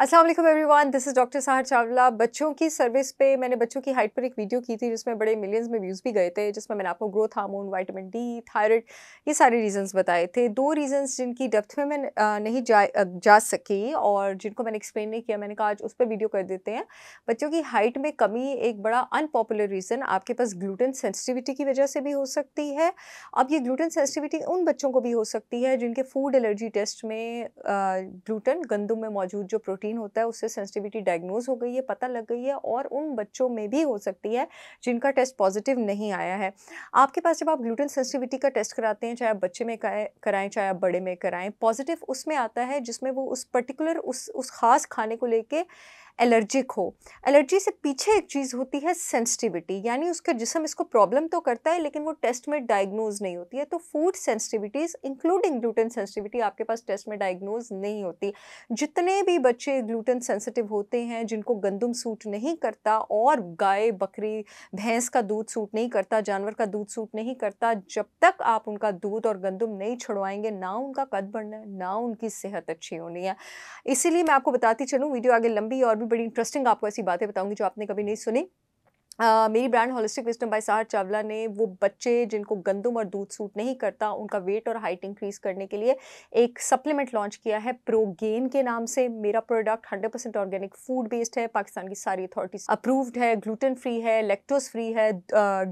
Aslam every one this is doctor Sahar Chawla बच्चों की service पे मैंने बच्चों की हाइट पर एक वीडियो की थी जिसमें बड़े मिलियंस में व्यूज़ भी गए थे जिसमें मैंने आपको growth hormone vitamin D thyroid ये सारे रीजंस बताए थे दो रीजंस जिनकी डेप्थ में मैं नहीं जा जा सकी और जिनको मैंने एक्सप्लेन नहीं किया मैंने कहा आज उस पर वीडियो कर देते हैं बच्चों की हाइट में कमी एक बड़ा अनपॉपुलर रीज़न आपके पास ग्लूटन सेंसिटिविटी की वजह से भी हो सकती है अब ये ग्लूटन सेंसिटिविटी उन बच्चों को भी हो सकती है जिनके फूड एलर्जी टेस्ट में ग्लूटन गंदम में मौजूद जो प्रोटीन प्रोटीन होता है उससे सेंसिटिविटी डायग्नोज हो गई है पता लग गई है और उन बच्चों में भी हो सकती है जिनका टेस्ट पॉजिटिव नहीं आया है आपके पास जब आप ग्लूटेन सेंसिटिविटी का टेस्ट कराते हैं चाहे आप बच्चे में कराएं चाहे आप बड़े में कराएं पॉजिटिव उसमें आता है जिसमें वो उस पर्टिकुलर उस उस खास खाने को लेके एलर्जिक हो एलर्जी से पीछे एक चीज़ होती है सेंसिटिविटी यानी उसका जिसम इसको प्रॉब्लम तो करता है लेकिन वो टेस्ट में डायग्नोज नहीं होती है तो food sensitivities including gluten sensitivity आपके पास टेस्ट में डायग्नोज नहीं होती जितने भी बच्चे ग्लूटेन सेंसिटिव होते हैं जिनको गंदम सूट नहीं करता और गाय बकरी भैंस का दूध सूट नहीं करता जानवर का दूध सूट नहीं करता जब तक आप उनका दूध और गंदम नहीं छुड़वाएंगे ना उनका कद बढ़ना है ना उनकी सेहत अच्छी होनी है इसीलिए मैं आपको बताती चलूँ वीडियो आगे लंबी और भी बड़ी इंटरेस्टिंग आपको ऐसी बातें बताऊंगी जो आपने कभी नहीं सुनी मेरी brand holistic wisdom by Sahar Chawla ने वो बच्चे जिनको गंदम और दूध सूट नहीं करता उनका वेट और हाइट इंक्रीज करने के लिए एक सप्लीमेंट लॉन्च किया है प्रोगेन के नाम से मेरा product 100% percent organic food based है पाकिस्तान की सारी अथॉरिटीज अप्रूव्ड है ग्लूटेन फ्री है लेक्टोज फ्री है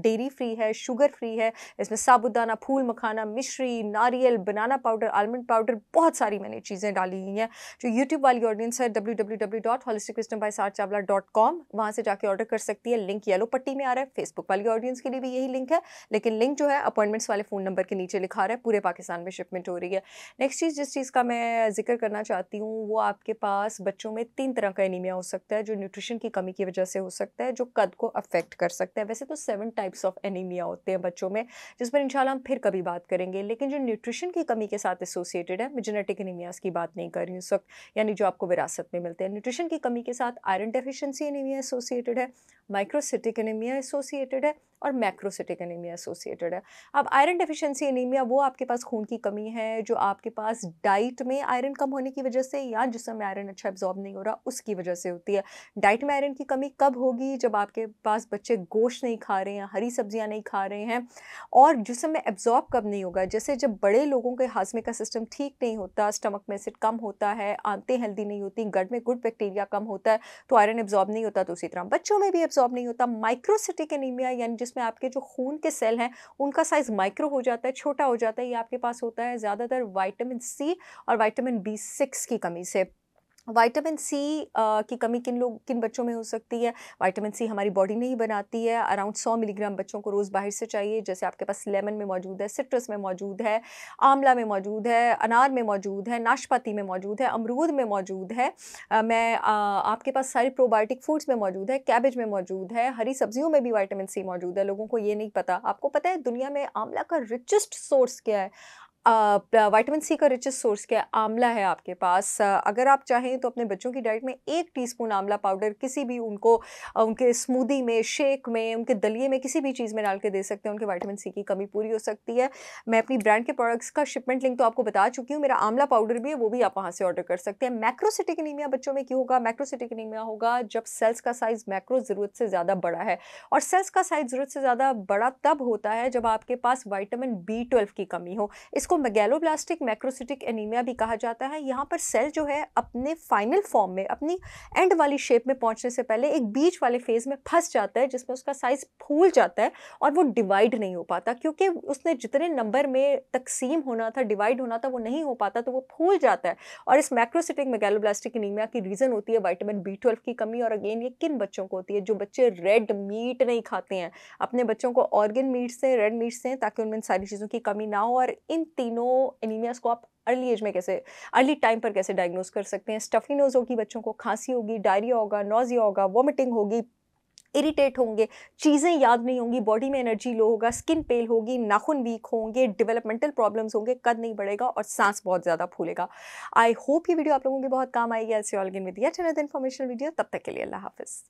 डेयरी फ्री है शुगर फ्री है इसमें साबुदाना फूल मखाना मिश्री नारियल बनाना पाउडर आलमंड पाउडर बहुत सारी मैंने चीज़ें डाली हुई हैं जो यूट्यूब वाली ऑडियंस है W W W dot holistic wisdom by Sahar Chawla dot com वहाँ से जाके ऑर्डर कर सकती है लिंक या येलो पट्टी में आ रहा है फेसबुक वाली ऑडियंस के लिए भी यही लिंक है लेकिन लिंक जो है अपॉइंटमेंट्स वाले फ़ोन नंबर के नीचे लिखा रहा है पूरे पाकिस्तान में शिपमेंट हो रही है नेक्स्ट चीज़ जिस चीज़ का मैं जिक्र करना चाहती हूँ वो आपके पास बच्चों में तीन तरह का एनीमिया हो सकता है जो न्यूट्रिशन की कमी की वजह से हो सकता है जो कद को अफेक्ट कर सकता है वैसे तो सेवन टाइप्स ऑफ एनीमिया होते हैं बच्चों में जिस पर इंशाल्लाह हम फिर कभी बात करेंगे लेकिन जो न्यूट्रिशन की कमी के साथ एसोसिएटेड है मैं जेनेटिक एनीमियाज की बात नहीं कर रही हूँ इस वक्त यानी जो आपको विरासत में मिलते हैं न्यूट्रिशन की कमी के साथ आयरन डेफिशिएंसी एनीमिया एसोसिएटेड है माइक्रोसिटी एकोमेटिक एनीमिया एसोसिएटेड है और मैक्रोसिटिक एनीमिया एसोसिएटेड है अब आयरन डेफिशिएंसी एनीमिया वो आपके पास खून की कमी है जो आपके पास डाइट में आयरन कम होने की वजह से या जिसमें में आयरन अच्छा एब्जॉर्ब नहीं हो रहा उसकी वजह से होती है डाइट में आयरन की कमी कब होगी जब आपके पास बच्चे गोश्त नहीं खा रहे हैं हरी सब्जियाँ नहीं खा रहे हैं और जिसम में एब्जॉर्ब कब नहीं होगा जैसे जब बड़े लोगों के हाजमे का सिस्टम ठीक नहीं होता स्टमक में एसिड कम होता है आंतें हेल्दी नहीं होती गट में गुड बैक्टीरिया कम होता है तो आयरन एब्जॉर्ब नहीं होता तो उसी तरह बच्चों में भी एब्जॉर्ब नहीं होता माइक्रोसिटिक एनीमिया यानी जिसमें आपके जो खून के सेल हैं उनका साइज़ माइक्रो हो जाता है छोटा हो जाता है ये आपके पास होता है ज़्यादातर वाइटामिन सी और वाइटामिन बी सिक्स की कमी से वाइटामिन सी की कमी किन लोग किन बच्चों में हो सकती है वाइटामिन सी हमारी बॉडी नहीं बनाती है अराउंड 100 मिलीग्राम बच्चों को रोज़ बाहर से चाहिए जैसे आपके पास लेमन में मौजूद है सिट्रस में मौजूद है आंवला में मौजूद है अनार में मौजूद है नाशपाती में मौजूद है अमरूद में मौजूद है आ, मैं आ, आपके पास सारी प्रोबायोटिक फूड्स में मौजूद है कैबेज में मौजूद है हरी सब्जियों में भी वाइटामिन सी मौजूद है लोगों को ये नहीं पता आपको पता है दुनिया में आंवला का रिचेस्ट सोर्स क्या है वाइटामिन सी का रिचेस्ट सोर्स क्या है आंवला है आपके पास अगर आप चाहें तो अपने बच्चों की डाइट में एक टीस्पून आंवला पाउडर किसी भी उनको उनके स्मूदी में शेक में उनके दलिए में किसी भी चीज़ में डाल के दे सकते हैं उनके वाइटामिन सी की कमी पूरी हो सकती है मैं अपनी ब्रांड के प्रोडक्ट्स का शिपमेंट लिंक तो आपको बता चुकी हूँ मेरा आंवला पाउडर भी है वो भी आप वहाँ से ऑर्डर कर सकते हैं मैक्रोसिटिक एनीमिया बच्चों में क्यों होगा मैक्रोसिटिक एनीमिया होगा जब सेल्स का साइज़ मैक्रो ज़रूरत से ज़्यादा बड़ा है और सेल्स का साइज़ ज़रूरत से ज़्यादा बड़ा तब होता है जब आपके पास वाइटामिन बी की कमी हो इस इसको मेगेलोब्लास्टिक मैक्रोसिटिक एनीमिया भी कहा जाता है यहाँ पर सेल जो है अपने फाइनल फॉर्म में अपनी एंड वाली शेप में पहुँचने से पहले एक बीच वाले फेज़ में फंस जाता है जिसमें उसका साइज़ फूल जाता है और वो डिवाइड नहीं हो पाता क्योंकि उसने जितने नंबर में तकसीम होना था डिवाइड होना था वो नहीं हो पाता तो वो फूल जाता है और इस मैक्रोसिटिक मेगेलोब्लास्टिक एनीमिया की रीज़न होती है वाइटामिन बी ट्वेल्व की कमी और अगेन ये किन बच्चों को होती है जो बच्चे रेड मीट नहीं खाते हैं अपने बच्चों को ऑर्गन मीट से रेड मीट से ताकि उनमें सारी चीज़ों की कमी ना हो और इन तीनों एनीमियाज़ को आप अर्ली एज में कैसे अर्ली टाइम पर कैसे डायग्नोज कर सकते हैं नोज होगी बच्चों को खांसी होगी डायरिया होगा नोजिया होगा वॉमिटिंग होगी इरिटेट होंगे चीज़ें याद नहीं होंगी बॉडी में एनर्जी लो होगा स्किन पेल होगी नाखून वीक होंगे डेवलपमेंटल प्रॉब्लम्स होंगे कद नहीं बढ़ेगा और सांस बहुत ज़्यादा फूलेगा आई होप ये वीडियो आप लोगों के बहुत काम आएगी see all again with yet another video तब तक के लिए अल्लाह हाफिज़